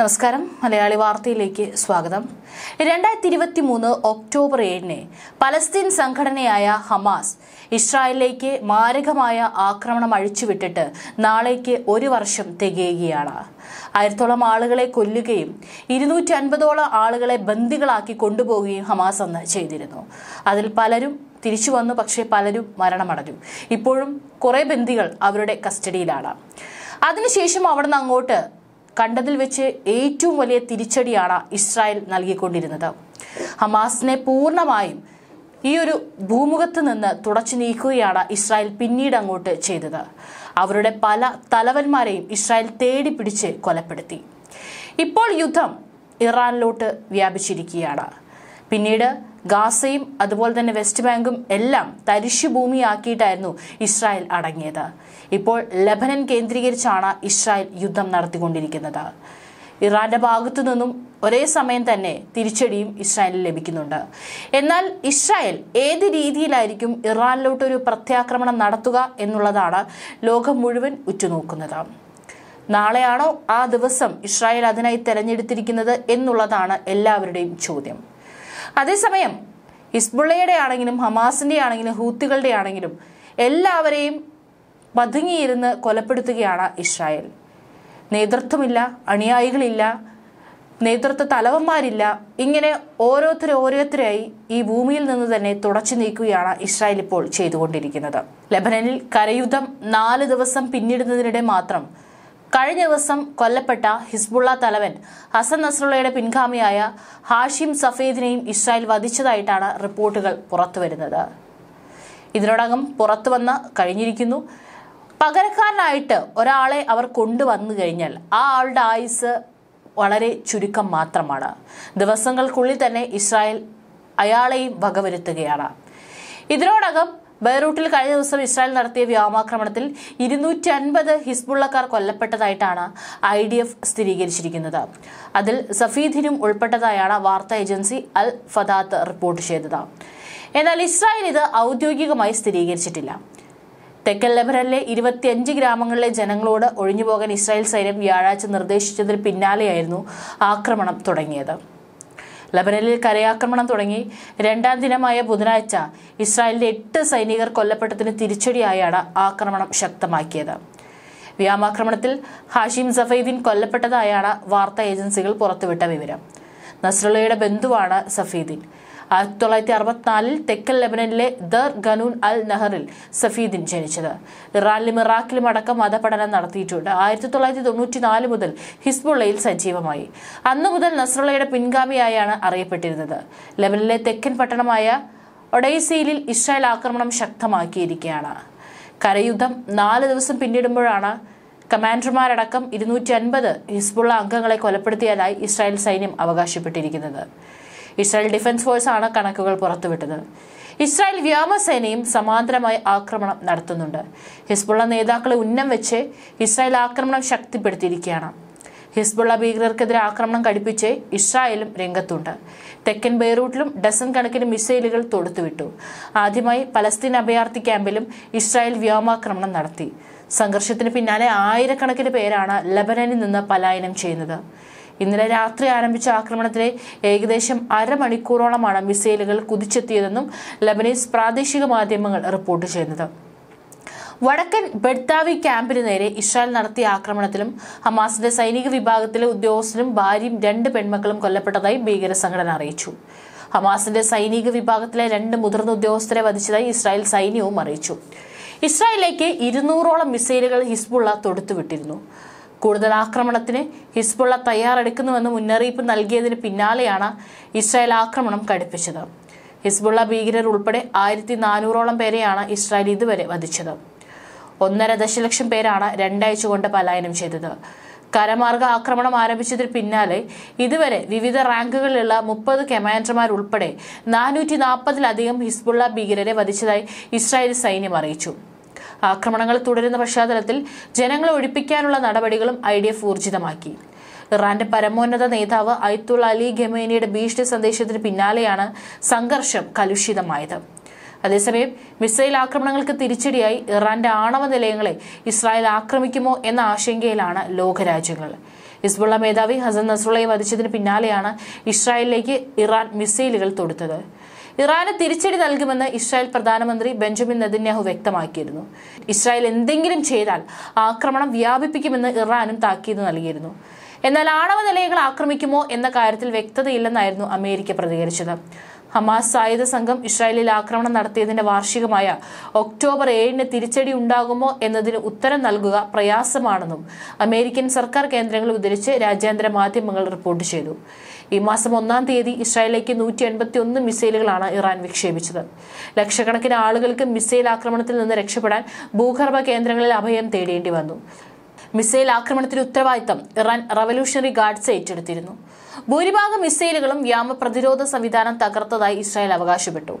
നമസ്കാരം മലയാളി വാർത്തയിലേക്ക് സ്വാഗതം രണ്ടായിരത്തി ഇരുപത്തി മൂന്ന് ഒക്ടോബർ ഏഴിന് പലസ്തീൻ സംഘടനയായ ഹമാസ് ഇസ്രായേലിലേക്ക് മാരകമായ ആക്രമണം അഴിച്ചുവിട്ടിട്ട് നാളേക്ക് ഒരു വർഷം തികയുകയാണ് ആയിരത്തോളം ആളുകളെ കൊല്ലുകയും ഇരുന്നൂറ്റി അൻപതോളം ആളുകളെ ബന്ദികളാക്കി കൊണ്ടുപോവുകയും ഹമാസ് അന്ന് ചെയ്തിരുന്നു അതിൽ പലരും തിരിച്ചു വന്നു പക്ഷേ പലരും മരണമടഞ്ഞു ഇപ്പോഴും കുറേ ബന്ദികൾ അവരുടെ കസ്റ്റഡിയിലാണ് അതിനുശേഷം അവിടുന്ന് അങ്ങോട്ട് കണ്ടതിൽ വെച്ച് ഏറ്റവും വലിയ തിരിച്ചടിയാണ് ഇസ്രായേൽ നൽകിക്കൊണ്ടിരുന്നത് ഹമാസിനെ പൂർണ്ണമായും ഈ ഒരു ഭൂമുഖത്ത് നിന്ന് തുടച്ചു നീക്കുകയാണ് ഇസ്രായേൽ പിന്നീട് അങ്ങോട്ട് ചെയ്തത് അവരുടെ പല തലവന്മാരെയും ഇസ്രായേൽ തേടി പിടിച്ച് കൊലപ്പെടുത്തി ഇപ്പോൾ യുദ്ധം ഇറാനിലോട്ട് വ്യാപിച്ചിരിക്കുകയാണ് പിന്നീട് ഗാസയും അതുപോലെ തന്നെ വെസ്റ്റ് ബാങ്കും എല്ലാം തരിശുഭൂമിയാക്കിയിട്ടായിരുന്നു ഇസ്രായേൽ അടങ്ങിയത് ഇപ്പോൾ ലബനൻ കേന്ദ്രീകരിച്ചാണ് ഇസ്രായേൽ യുദ്ധം നടത്തിക്കൊണ്ടിരിക്കുന്നത് ഇറാന്റെ ഭാഗത്തു നിന്നും ഒരേ സമയം തന്നെ തിരിച്ചടിയും ഇസ്രായേലിൽ ലഭിക്കുന്നുണ്ട് എന്നാൽ ഇസ്രായേൽ ഏത് രീതിയിലായിരിക്കും ഇറാനിലോട്ട് ഒരു പ്രത്യാക്രമണം നടത്തുക എന്നുള്ളതാണ് ലോകം മുഴുവൻ ഉറ്റുനോക്കുന്നത് നാളെയാണോ ആ ദിവസം ഇസ്രായേൽ അതിനായി തെരഞ്ഞെടുത്തിരിക്കുന്നത് എന്നുള്ളതാണ് എല്ലാവരുടെയും ചോദ്യം അതേസമയം ഹിസ്ബുള്ളയുടെ ആണെങ്കിലും ഹമാസിൻ്റെ ആണെങ്കിലും ഹൂത്തുകളുടെ ആണെങ്കിലും എല്ലാവരെയും പതുങ്ങിയിരുന്ന് കൊലപ്പെടുത്തുകയാണ് ഇസ്രായേൽ നേതൃത്വമില്ല അണിയായികളില്ല നേതൃത്വ തലവന്മാരില്ല ഇങ്ങനെ ഓരോരുത്തരും ഓരോരുത്തരായി ഈ ഭൂമിയിൽ നിന്ന് തന്നെ തുടച്ചു നീക്കുകയാണ് ഇസ്രായേൽ ഇപ്പോൾ ചെയ്തുകൊണ്ടിരിക്കുന്നത് ലബനനിൽ കരയുദ്ധം നാല് ദിവസം പിന്നിടുന്നതിനിടെ മാത്രം കഴിഞ്ഞ ദിവസം കൊല്ലപ്പെട്ട ഹിസ്ബുള്ള തലവൻ ഹസൻ നസ്രുള്ളയുടെ പിൻഗാമിയായ ഹാഷിം സഫീദിനെയും ഇസ്രായേൽ വധിച്ചതായിട്ടാണ് റിപ്പോർട്ടുകൾ പുറത്തുവരുന്നത് ഇതിനോടകം പുറത്തുവന്ന് കഴിഞ്ഞിരിക്കുന്നു പകരക്കാരനായിട്ട് ഒരാളെ അവർ കൊണ്ടുവന്നു കഴിഞ്ഞാൽ ആ ആളുടെ ആയുസ് വളരെ ചുരുക്കം മാത്രമാണ് ദിവസങ്ങൾക്കുള്ളിൽ തന്നെ ഇസ്രായേൽ അയാളെയും വകവരുത്തുകയാണ് ഇതിനോടകം ബൈറൂട്ടിൽ കഴിഞ്ഞ ദിവസം ഇസ്രായേൽ നടത്തിയ വ്യോമാക്രമണത്തിൽ ഇരുന്നൂറ്റി അൻപത് ഹിസ്ബുള്ളക്കാർ കൊല്ലപ്പെട്ടതായിട്ടാണ് ഐ ഡി എഫ് സ്ഥിരീകരിച്ചിരിക്കുന്നത് അതിൽ സഫീദിനും ഉൾപ്പെട്ടതായാണ് വാർത്താ ഏജൻസി അൽ ഫദാത്ത് റിപ്പോർട്ട് ചെയ്തത് എന്നാൽ ഇസ്രായേൽ ഇത് ഔദ്യോഗികമായി സ്ഥിരീകരിച്ചിട്ടില്ല തെക്കൻ ലെബനനിലെ ഇരുപത്തിയഞ്ച് ഗ്രാമങ്ങളിലെ ജനങ്ങളോട് ഒഴിഞ്ഞുപോകാൻ ഇസ്രായേൽ സൈന്യം വ്യാഴാഴ്ച നിർദ്ദേശിച്ചതിന് പിന്നാലെയായിരുന്നു ആക്രമണം തുടങ്ങിയത് ലബനനിൽ കരയാക്രമണം തുടങ്ങി രണ്ടാം ദിനമായ ബുധനാഴ്ച ഇസ്രായേലിന്റെ എട്ട് സൈനികർ കൊല്ലപ്പെട്ടതിന് തിരിച്ചടിയായാണ് ആക്രമണം ശക്തമാക്കിയത് വ്യോമാക്രമണത്തിൽ ഹാഷിം സഫൈദീൻ കൊല്ലപ്പെട്ടതായാണ് വാർത്താ ഏജൻസികൾ പുറത്തുവിട്ട വിവരം നസ്രലയുടെ ബന്ധുവാണ് സഫീദീൻ ആയിരത്തി തൊള്ളായിരത്തി അറുപത്തിനാലിൽ തെക്കൻ ലെബനനിലെ ദർ ഗനൂൻ അൽ നഹറിൽ സഫീദിൻ ജനിച്ചത് ഇറാനിലും ഇറാഖിലും അടക്കം മതപഠനം നടത്തിയിട്ടുണ്ട് ആയിരത്തി തൊള്ളായിരത്തി തൊണ്ണൂറ്റി നാല് മുതൽ ഹിസ്ബുള്ളയിൽ സജീവമായി അന്നു മുതൽ നസ്രുള്ളയുടെ പിൻഗാമിയായാണ് അറിയപ്പെട്ടിരുന്നത് ലെബനിലെ തെക്കൻ പട്ടണമായ ഒഡൈസയിലിൽ ഇസ്രായേൽ ആക്രമണം ശക്തമാക്കിയിരിക്കുകയാണ് കരയുദ്ധം നാല് ദിവസം പിന്നിടുമ്പോഴാണ് കമാൻഡർമാരടക്കം ഇരുന്നൂറ്റി അൻപത് ഹിസ്ബുള്ള അംഗങ്ങളെ കൊലപ്പെടുത്തിയതായി ഇസ്രായേൽ സൈന്യം അവകാശപ്പെട്ടിരിക്കുന്നത് ഇസ്രായേൽ ഡിഫൻസ് ഫോഴ്സാണ് കണക്കുകൾ പുറത്തുവിട്ടത് ഇസ്രായേൽ വ്യോമസേനയും സമാന്തരമായി ആക്രമണം നടത്തുന്നുണ്ട് ഹിസ്ബുള്ള നേതാക്കളെ ഉന്നം വെച്ച് ഇസ്രായേൽ ആക്രമണം ശക്തിപ്പെടുത്തിയിരിക്കുകയാണ് ഹിസ്ബുള്ള ഭീകരർക്കെതിരെ ആക്രമണം കടുപ്പിച്ച് ഇസ്രായേലും രംഗത്തുണ്ട് തെക്കൻ ബെയ്റൂട്ടിലും ഡസൻ കണക്കിന് മിസൈലുകൾ തൊടുത്തുവിട്ടു ആദ്യമായി പലസ്തീൻ അഭയാർത്ഥി ക്യാമ്പിലും ഇസ്രായേൽ വ്യോമാക്രമണം നടത്തി സംഘർഷത്തിന് പിന്നാലെ ആയിരക്കണക്കിന് പേരാണ് ലബനനിൽ നിന്ന് പലായനം ചെയ്യുന്നത് ഇന്നലെ രാത്രി ആരംഭിച്ച ആക്രമണത്തിലെ ഏകദേശം അരമണിക്കൂറോളമാണ് മിസൈലുകൾ കുതിച്ചെത്തിയതെന്നും ലബനീസ് പ്രാദേശിക മാധ്യമങ്ങൾ റിപ്പോർട്ട് ചെയ്യുന്നത് വടക്കൻ ബെഡ്താവി ക്യാമ്പിന് നേരെ ഇസ്രായേൽ നടത്തിയ ആക്രമണത്തിലും ഹമാസിന്റെ സൈനിക വിഭാഗത്തിലെ ഉദ്യോഗസ്ഥനും ഭാര്യയും രണ്ട് പെൺമക്കളും കൊല്ലപ്പെട്ടതായി ഭീകര സംഘടന അറിയിച്ചു ഹമാസിന്റെ സൈനിക വിഭാഗത്തിലെ രണ്ട് മുതിർന്ന ഉദ്യോഗസ്ഥരെ വധിച്ചതായി ഇസ്രായേൽ സൈന്യവും അറിയിച്ചു ഇസ്രായേലിലേക്ക് ഇരുന്നൂറോളം മിസൈലുകൾ ഹിസ്ബുള്ള തൊടുത്തുവിട്ടിരുന്നു കൂടുതൽ ആക്രമണത്തിന് ഹിസ്ബുള്ള തയ്യാറെടുക്കുന്നുവെന്ന് മുന്നറിയിപ്പ് നൽകിയതിന് പിന്നാലെയാണ് ഇസ്രായേൽ ആക്രമണം ഘടിപ്പിച്ചത് ഹിസ്ബുള്ള ഭീകരർ ഉൾപ്പെടെ ആയിരത്തി നാനൂറോളം പേരെയാണ് ഇസ്രായേൽ ഇതുവരെ വധിച്ചത് ഒന്നര ദശലക്ഷം പേരാണ് രണ്ടാഴ്ച കൊണ്ട് പലായനം ചെയ്തത് കരമാർഗ ആക്രമണം ആരംഭിച്ചതിന് പിന്നാലെ ഇതുവരെ വിവിധ റാങ്കുകളിലുള്ള മുപ്പത് കമാൻഡർമാരുൾപ്പെടെ നാനൂറ്റി നാൽപ്പതിലധികം ഹിസ്ബുള്ള ഭീകരരെ വധിച്ചതായി ഇസ്രായേൽ സൈന്യം അറിയിച്ചു ആക്രമണങ്ങൾ തുടരുന്ന പശ്ചാത്തലത്തിൽ ജനങ്ങളെ ഒഴിപ്പിക്കാനുള്ള നടപടികളും ഐ ഡി എഫ് ഊർജിതമാക്കി ഇറാന്റെ പരമോന്നത നേതാവ് അയത്തുള്ള അലി ഖമേനിയുടെ ഭീഷണി സന്ദേശത്തിന് പിന്നാലെയാണ് സംഘർഷം കലുഷിതമായത് അതേസമയം മിസൈൽ ആക്രമണങ്ങൾക്ക് തിരിച്ചടിയായി ഇറാന്റെ ആണവ നിലയങ്ങളെ ഇസ്രായേൽ ആക്രമിക്കുമോ എന്ന ആശങ്കയിലാണ് ലോകരാജ്യങ്ങൾ ഇസ്ബുള്ള മേധാവി ഹസൻ നസ്രുള്ളയെ വധിച്ചതിന് പിന്നാലെയാണ് ഇസ്രായേലിലേക്ക് ഇറാൻ മിസൈലുകൾ തൊടുത്തത് ഇറാന് തിരിച്ചടി നൽകുമെന്ന് ഇസ്രായേൽ പ്രധാനമന്ത്രി ബെഞ്ചമിൻ നെതന്യാഹു വ്യക്തമാക്കിയിരുന്നു ഇസ്രായേൽ എന്തെങ്കിലും ചെയ്താൽ ആക്രമണം വ്യാപിപ്പിക്കുമെന്ന് ഇറാനും താക്കീത് നൽകിയിരുന്നു എന്നാൽ ആണവ നിലയങ്ങൾ ആക്രമിക്കുമോ എന്ന കാര്യത്തിൽ വ്യക്തതയില്ലെന്നായിരുന്നു അമേരിക്ക പ്രതികരിച്ചത് ഹമാസ് സായുധ സംഘം ഇസ്രായേലിൽ ആക്രമണം നടത്തിയതിന്റെ വാർഷികമായ ഒക്ടോബർ ഏഴിന് തിരിച്ചടി ഉണ്ടാകുമോ എന്നതിന് ഉത്തരം നൽകുക പ്രയാസമാണെന്നും അമേരിക്കൻ സർക്കാർ കേന്ദ്രങ്ങൾ ഉദ്ധരിച്ച് രാജ്യാന്തര മാധ്യമങ്ങൾ റിപ്പോർട്ട് ചെയ്തു ഈ മാസം ഒന്നാം തീയതി ഇസ്രായേലിലേക്ക് നൂറ്റി എൺപത്തി ഒന്ന് മിസൈലുകളാണ് ഇറാൻ വിക്ഷേപിച്ചത് ലക്ഷക്കണക്കിന് ആളുകൾക്ക് മിസൈൽ ആക്രമണത്തിൽ നിന്ന് രക്ഷപ്പെടാൻ ഭൂഗർഭ കേന്ദ്രങ്ങളിൽ അഭയം തേടേണ്ടി വന്നു മിസൈൽ ആക്രമണത്തിന് ഉത്തരവാദിത്തം ഇറാൻ റവല്യൂഷണറി ഗാർഡ്സ് ഏറ്റെടുത്തിരുന്നു ഭൂരിഭാഗം മിസൈലുകളും വ്യോമ പ്രതിരോധ സംവിധാനം തകർത്തതായി ഇസ്രായേൽ അവകാശപ്പെട്ടു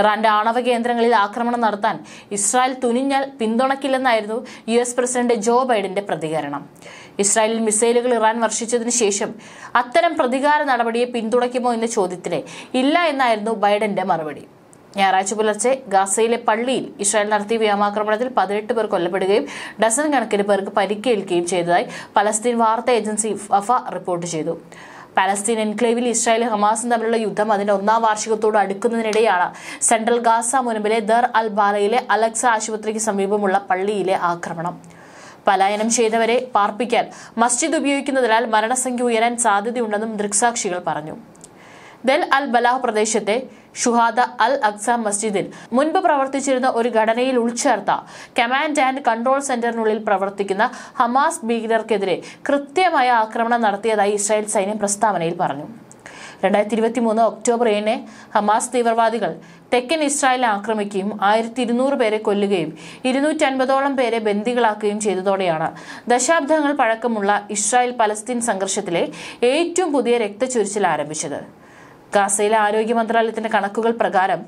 ഇറാന്റെ ആണവ കേന്ദ്രങ്ങളിൽ ആക്രമണം നടത്താൻ ഇസ്രായേൽ തുനിഞ്ഞാൽ പിന്തുണക്കില്ലെന്നായിരുന്നു യു എസ് പ്രസിഡന്റ് ജോ ബൈഡന്റെ പ്രതികരണം ഇസ്രായേലിൽ മിസൈലുകൾ ഇറാൻ വർഷിച്ചതിനു ശേഷം അത്തരം പ്രതികാര നടപടിയെ പിന്തുണയ്ക്കുമോ എന്ന ചോദ്യത്തിന് ഇല്ല എന്നായിരുന്നു ബൈഡന്റെ മറുപടി ഞായറാഴ്ച പുലർച്ചെ ഗാസയിലെ പള്ളിയിൽ ഇസ്രായേൽ നടത്തിയ വ്യോമാക്രമണത്തിൽ പതിനെട്ട് പേർ കൊല്ലപ്പെടുകയും ഡസൻ കണക്കിന് പേർക്ക് പരിക്കേൽക്കുകയും ചെയ്തതായി പലസ്തീൻ വാർത്താ ഏജൻസി ഫഫ റിപ്പോർട്ട് ചെയ്തു പാലസ്തീൻ എൻക്ലേവിൽ ഇസ്രായേലും ഹമാസും തമ്മിലുള്ള യുദ്ധം അതിന്റെ ഒന്നാം വാർഷികത്തോട് അടുക്കുന്നതിനിടെയാണ് സെൻട്രൽ ഗാസ മുൻപിലെ ദർ അൽ ബാലയിലെ അലക്സ ആശുപത്രിക്ക് സമീപമുള്ള പള്ളിയിലെ ആക്രമണം പലായനം ചെയ്തവരെ പാർപ്പിക്കാൻ മസ്ജിദ് ഉപയോഗിക്കുന്നതിനാൽ മരണസംഖ്യ ഉയരാൻ സാധ്യതയുണ്ടെന്നും ദൃക്സാക്ഷികൾ പറഞ്ഞു ദൽ അൽ ബലാഹ് പ്രദേശത്തെ ഷുഹാദ അൽ അക്സ മസ്ജിദിൽ മുൻപ് പ്രവർത്തിച്ചിരുന്ന ഒരു ഘടനയിൽ ഉൾച്ചേർത്ത കമാൻഡ് ആൻഡ് കൺട്രോൾ സെന്ററിനുള്ളിൽ പ്രവർത്തിക്കുന്ന ഹമാസ് ഭീകരർക്കെതിരെ കൃത്യമായ ആക്രമണം നടത്തിയതായി ഇസ്രായേൽ സൈന്യം പ്രസ്താവനയിൽ പറഞ്ഞു രണ്ടായിരത്തി ഇരുപത്തി മൂന്ന് ഒക്ടോബർ ഏഴിന് ഹമാസ് തീവ്രവാദികൾ തെക്കൻ ഇസ്രായേൽ ആക്രമിക്കുകയും ആയിരത്തി ഇരുന്നൂറ് പേരെ കൊല്ലുകയും ഇരുന്നൂറ്റി അൻപതോളം പേരെ ബന്ദികളാക്കുകയും ചെയ്തതോടെയാണ് ദശാബ്ദങ്ങൾ പഴക്കമുള്ള ഇസ്രായേൽ പലസ്തീൻ സംഘർഷത്തിലെ ഏറ്റവും പുതിയ രക്തച്ചൊരിച്ചിൽ ആരംഭിച്ചത് ഗാസയിലെ ആരോഗ്യ മന്ത്രാലയത്തിന്റെ കണക്കുകൾ പ്രകാരം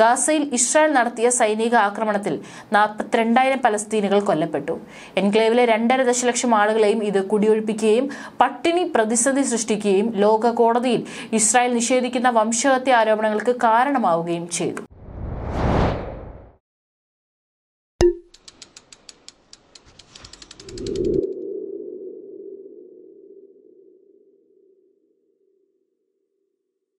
ഗാസയിൽ ഇസ്രായേൽ നടത്തിയ സൈനിക ആക്രമണത്തിൽ നാൽപ്പത്തിരണ്ടായിരം പലസ്തീനുകൾ കൊല്ലപ്പെട്ടു എൻക്ലേവിലെ രണ്ടര ദശലക്ഷം ആളുകളെയും ഇത് കുടിയൊഴിപ്പിക്കുകയും പട്ടിണി പ്രതിസന്ധി സൃഷ്ടിക്കുകയും ലോക കോടതിയിൽ ഇസ്രായേൽ നിഷേധിക്കുന്ന വംശഹത്യ ആരോപണങ്ങൾക്ക് കാരണമാവുകയും ചെയ്തു